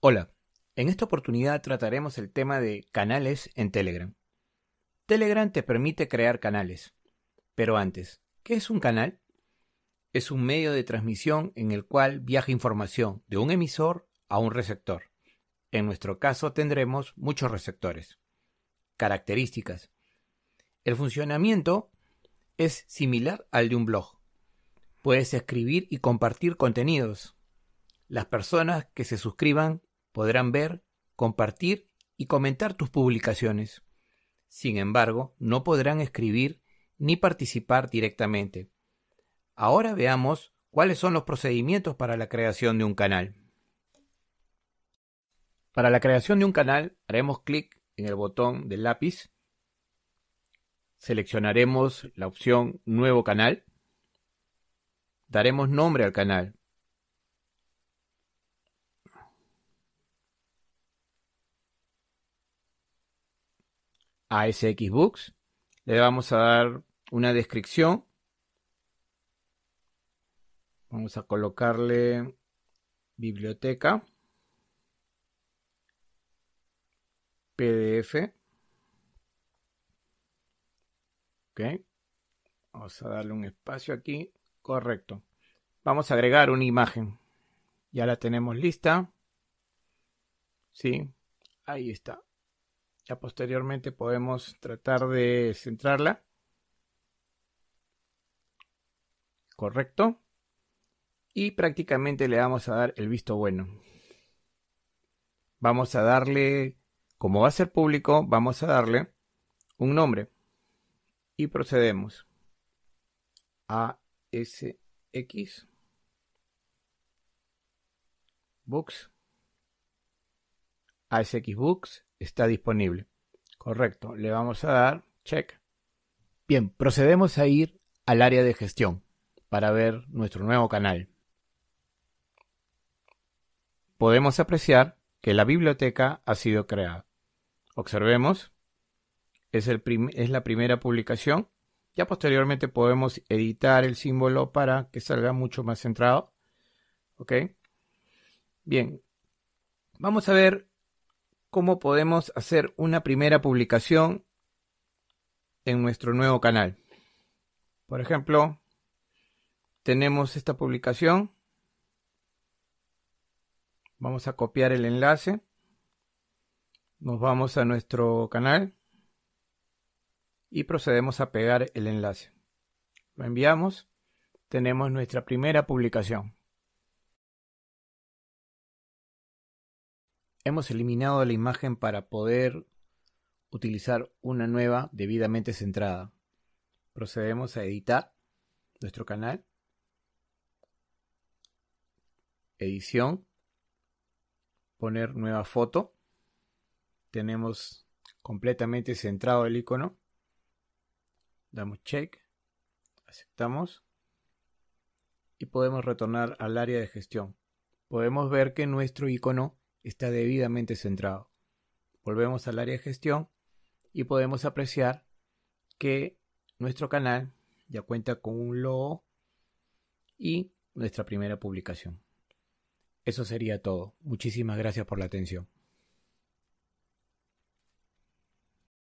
Hola, en esta oportunidad trataremos el tema de canales en Telegram. Telegram te permite crear canales. Pero antes, ¿qué es un canal? Es un medio de transmisión en el cual viaja información de un emisor a un receptor. En nuestro caso tendremos muchos receptores. Características. El funcionamiento es similar al de un blog. Puedes escribir y compartir contenidos. Las personas que se suscriban podrán ver, compartir y comentar tus publicaciones. Sin embargo, no podrán escribir ni participar directamente. Ahora veamos cuáles son los procedimientos para la creación de un canal. Para la creación de un canal haremos clic en el botón del lápiz, seleccionaremos la opción Nuevo canal, daremos nombre al canal, a ese Books. Le vamos a dar una descripción. Vamos a colocarle biblioteca. PDF. Ok. Vamos a darle un espacio aquí. Correcto. Vamos a agregar una imagen. Ya la tenemos lista. Sí, ahí está. Ya posteriormente podemos tratar de centrarla. Correcto. Y prácticamente le vamos a dar el visto bueno. Vamos a darle, como va a ser público, vamos a darle un nombre. Y procedemos. A SX Books. ASX Books está disponible. Correcto, le vamos a dar check. Bien, procedemos a ir al área de gestión para ver nuestro nuevo canal. Podemos apreciar que la biblioteca ha sido creada. Observemos, es, el es la primera publicación. Ya posteriormente podemos editar el símbolo para que salga mucho más centrado. ¿Ok? Bien, vamos a ver cómo podemos hacer una primera publicación en nuestro nuevo canal. Por ejemplo, tenemos esta publicación. Vamos a copiar el enlace. Nos vamos a nuestro canal y procedemos a pegar el enlace. Lo enviamos. Tenemos nuestra primera publicación. Hemos eliminado la imagen para poder utilizar una nueva debidamente centrada. Procedemos a editar nuestro canal. Edición. Poner nueva foto. Tenemos completamente centrado el icono. Damos check. Aceptamos. Y podemos retornar al área de gestión. Podemos ver que nuestro icono está debidamente centrado. Volvemos al área de gestión y podemos apreciar que nuestro canal ya cuenta con un logo y nuestra primera publicación. Eso sería todo. Muchísimas gracias por la atención.